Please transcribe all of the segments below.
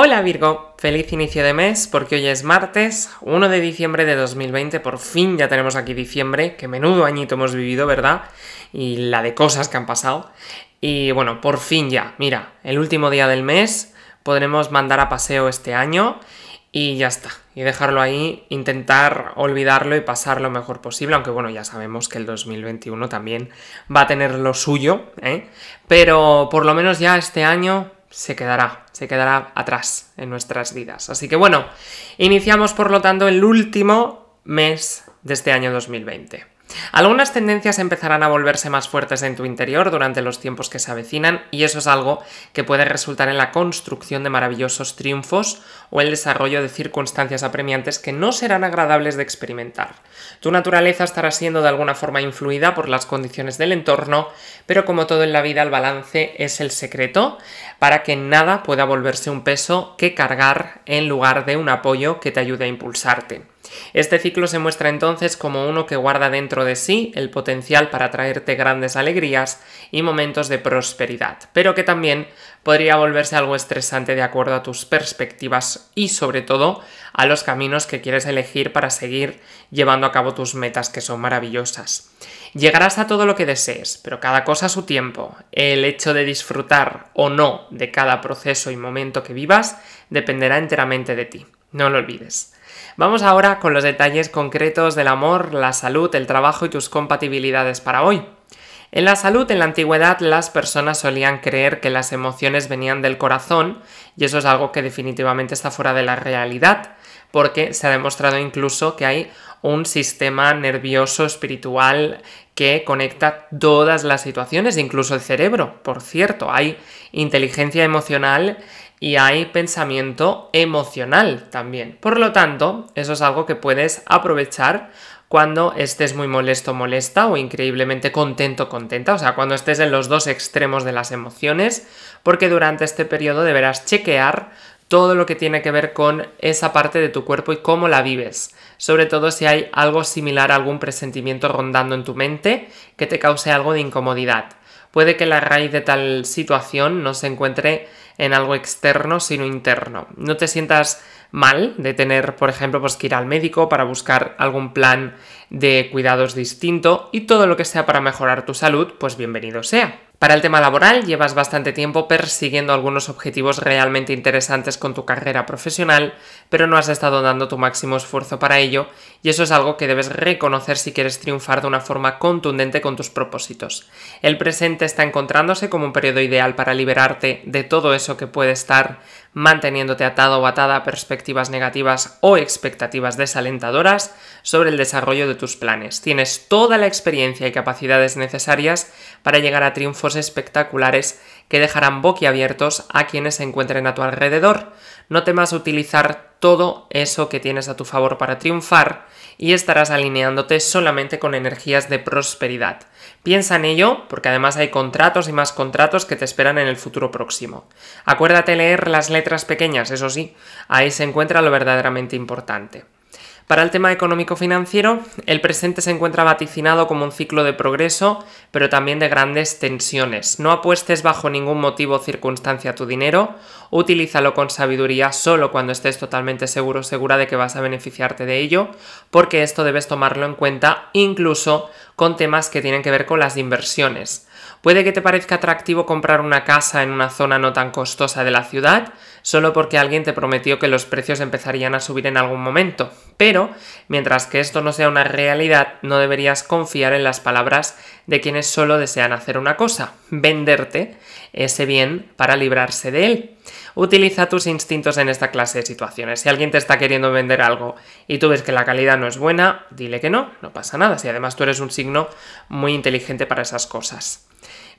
Hola Virgo, feliz inicio de mes porque hoy es martes 1 de diciembre de 2020, por fin ya tenemos aquí diciembre, que menudo añito hemos vivido, ¿verdad? Y la de cosas que han pasado. Y bueno, por fin ya, mira, el último día del mes podremos mandar a paseo este año y ya está. Y dejarlo ahí, intentar olvidarlo y pasar lo mejor posible, aunque bueno, ya sabemos que el 2021 también va a tener lo suyo, ¿eh? Pero por lo menos ya este año se quedará, se quedará atrás en nuestras vidas. Así que bueno, iniciamos por lo tanto el último mes de este año 2020. Algunas tendencias empezarán a volverse más fuertes en tu interior durante los tiempos que se avecinan y eso es algo que puede resultar en la construcción de maravillosos triunfos o el desarrollo de circunstancias apremiantes que no serán agradables de experimentar. Tu naturaleza estará siendo de alguna forma influida por las condiciones del entorno, pero como todo en la vida el balance es el secreto para que nada pueda volverse un peso que cargar en lugar de un apoyo que te ayude a impulsarte. Este ciclo se muestra entonces como uno que guarda dentro de sí el potencial para traerte grandes alegrías y momentos de prosperidad, pero que también podría volverse algo estresante de acuerdo a tus perspectivas y sobre todo a los caminos que quieres elegir para seguir llevando a cabo tus metas que son maravillosas. Llegarás a todo lo que desees, pero cada cosa a su tiempo. El hecho de disfrutar o no de cada proceso y momento que vivas dependerá enteramente de ti. No lo olvides. Vamos ahora con los detalles concretos del amor, la salud, el trabajo y tus compatibilidades para hoy. En la salud, en la antigüedad, las personas solían creer que las emociones venían del corazón, y eso es algo que definitivamente está fuera de la realidad, porque se ha demostrado incluso que hay un sistema nervioso espiritual que conecta todas las situaciones, incluso el cerebro. Por cierto, hay inteligencia emocional y hay pensamiento emocional también. Por lo tanto, eso es algo que puedes aprovechar cuando estés muy molesto, molesta o increíblemente contento, contenta, o sea, cuando estés en los dos extremos de las emociones, porque durante este periodo deberás chequear todo lo que tiene que ver con esa parte de tu cuerpo y cómo la vives, sobre todo si hay algo similar, algún presentimiento rondando en tu mente que te cause algo de incomodidad. Puede que la raíz de tal situación no se encuentre en algo externo, sino interno. No te sientas mal de tener, por ejemplo, pues que ir al médico para buscar algún plan de cuidados distinto y todo lo que sea para mejorar tu salud, pues bienvenido sea. Para el tema laboral, llevas bastante tiempo persiguiendo algunos objetivos realmente interesantes con tu carrera profesional, pero no has estado dando tu máximo esfuerzo para ello, y eso es algo que debes reconocer si quieres triunfar de una forma contundente con tus propósitos. El presente está encontrándose como un periodo ideal para liberarte de todo eso que puede estar manteniéndote atado o atada a perspectivas negativas o expectativas desalentadoras sobre el desarrollo de tus planes. Tienes toda la experiencia y capacidades necesarias para llegar a triunfo espectaculares que dejarán boquiabiertos a quienes se encuentren a tu alrededor. No temas utilizar todo eso que tienes a tu favor para triunfar y estarás alineándote solamente con energías de prosperidad. Piensa en ello porque además hay contratos y más contratos que te esperan en el futuro próximo. Acuérdate leer las letras pequeñas, eso sí, ahí se encuentra lo verdaderamente importante. Para el tema económico-financiero, el presente se encuentra vaticinado como un ciclo de progreso, pero también de grandes tensiones. No apuestes bajo ningún motivo o circunstancia tu dinero, utilízalo con sabiduría solo cuando estés totalmente seguro o segura de que vas a beneficiarte de ello, porque esto debes tomarlo en cuenta incluso con temas que tienen que ver con las inversiones. Puede que te parezca atractivo comprar una casa en una zona no tan costosa de la ciudad, solo porque alguien te prometió que los precios empezarían a subir en algún momento. Pero, mientras que esto no sea una realidad, no deberías confiar en las palabras de quienes solo desean hacer una cosa, venderte ese bien para librarse de él. Utiliza tus instintos en esta clase de situaciones. Si alguien te está queriendo vender algo y tú ves que la calidad no es buena, dile que no, no pasa nada. Si además tú eres un signo muy inteligente para esas cosas.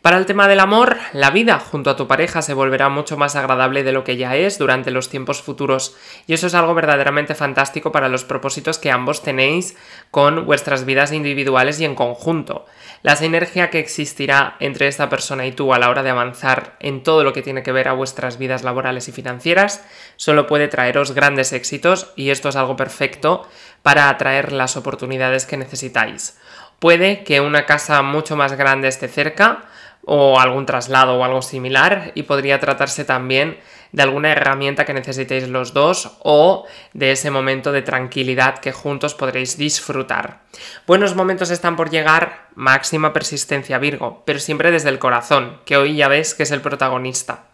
Para el tema del amor, la vida junto a tu pareja se volverá mucho más agradable de lo que ya es durante los tiempos futuros, y eso es algo verdaderamente fantástico para los propósitos que ambos tenéis con vuestras vidas individuales y en conjunto. La sinergia que existirá entre esta persona y tú a la hora de avanzar en todo lo que tiene que ver a vuestras vidas laborales y financieras solo puede traeros grandes éxitos y esto es algo perfecto para atraer las oportunidades que necesitáis. Puede que una casa mucho más grande esté cerca, o algún traslado o algo similar y podría tratarse también de alguna herramienta que necesitéis los dos o de ese momento de tranquilidad que juntos podréis disfrutar. Buenos momentos están por llegar, máxima persistencia Virgo, pero siempre desde el corazón, que hoy ya ves que es el protagonista.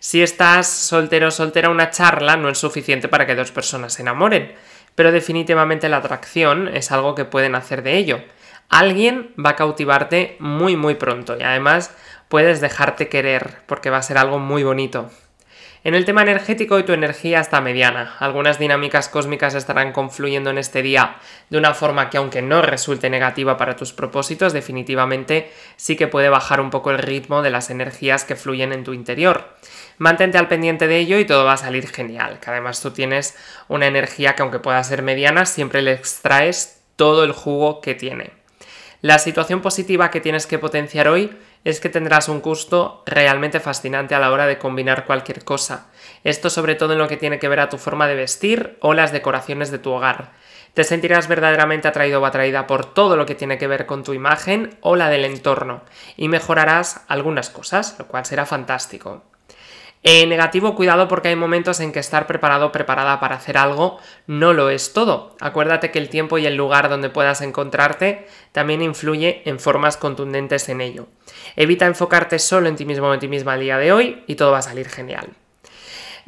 Si estás soltero o soltera, una charla no es suficiente para que dos personas se enamoren pero definitivamente la atracción es algo que pueden hacer de ello. Alguien va a cautivarte muy muy pronto y además puedes dejarte querer porque va a ser algo muy bonito. En el tema energético y tu energía está mediana. Algunas dinámicas cósmicas estarán confluyendo en este día de una forma que aunque no resulte negativa para tus propósitos, definitivamente sí que puede bajar un poco el ritmo de las energías que fluyen en tu interior. Mantente al pendiente de ello y todo va a salir genial, que además tú tienes una energía que aunque pueda ser mediana, siempre le extraes todo el jugo que tiene. La situación positiva que tienes que potenciar hoy es que tendrás un gusto realmente fascinante a la hora de combinar cualquier cosa. Esto sobre todo en lo que tiene que ver a tu forma de vestir o las decoraciones de tu hogar. Te sentirás verdaderamente atraído o atraída por todo lo que tiene que ver con tu imagen o la del entorno y mejorarás algunas cosas, lo cual será fantástico. Eh, negativo, cuidado porque hay momentos en que estar preparado o preparada para hacer algo no lo es todo. Acuérdate que el tiempo y el lugar donde puedas encontrarte también influye en formas contundentes en ello. Evita enfocarte solo en ti mismo o en ti misma el día de hoy y todo va a salir genial.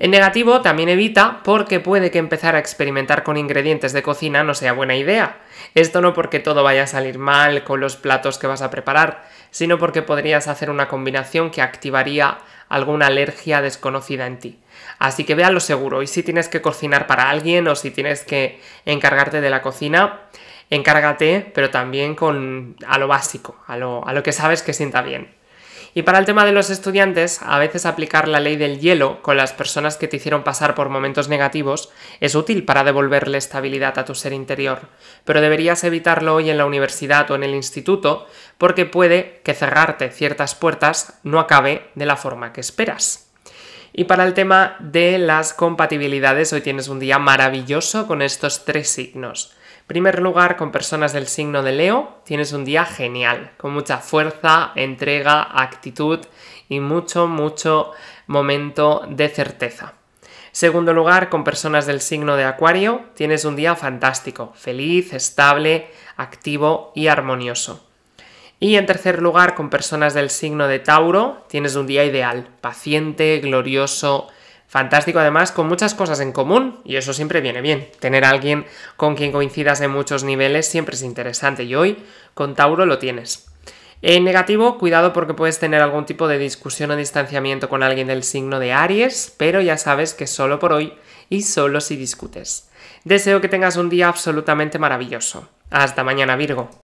En negativo también evita porque puede que empezar a experimentar con ingredientes de cocina no sea buena idea. Esto no porque todo vaya a salir mal con los platos que vas a preparar, sino porque podrías hacer una combinación que activaría alguna alergia desconocida en ti. Así que lo seguro y si tienes que cocinar para alguien o si tienes que encargarte de la cocina, encárgate, pero también con a lo básico, a lo, a lo que sabes que sienta bien. Y para el tema de los estudiantes, a veces aplicar la ley del hielo con las personas que te hicieron pasar por momentos negativos es útil para devolverle estabilidad a tu ser interior, pero deberías evitarlo hoy en la universidad o en el instituto porque puede que cerrarte ciertas puertas no acabe de la forma que esperas. Y para el tema de las compatibilidades, hoy tienes un día maravilloso con estos tres signos. Primer lugar, con personas del signo de Leo, tienes un día genial, con mucha fuerza, entrega, actitud y mucho, mucho momento de certeza. Segundo lugar, con personas del signo de Acuario, tienes un día fantástico, feliz, estable, activo y armonioso. Y en tercer lugar, con personas del signo de Tauro, tienes un día ideal, paciente, glorioso, Fantástico además, con muchas cosas en común, y eso siempre viene bien. Tener a alguien con quien coincidas en muchos niveles siempre es interesante, y hoy con Tauro lo tienes. En negativo, cuidado porque puedes tener algún tipo de discusión o distanciamiento con alguien del signo de Aries, pero ya sabes que solo por hoy y solo si discutes. Deseo que tengas un día absolutamente maravilloso. Hasta mañana Virgo.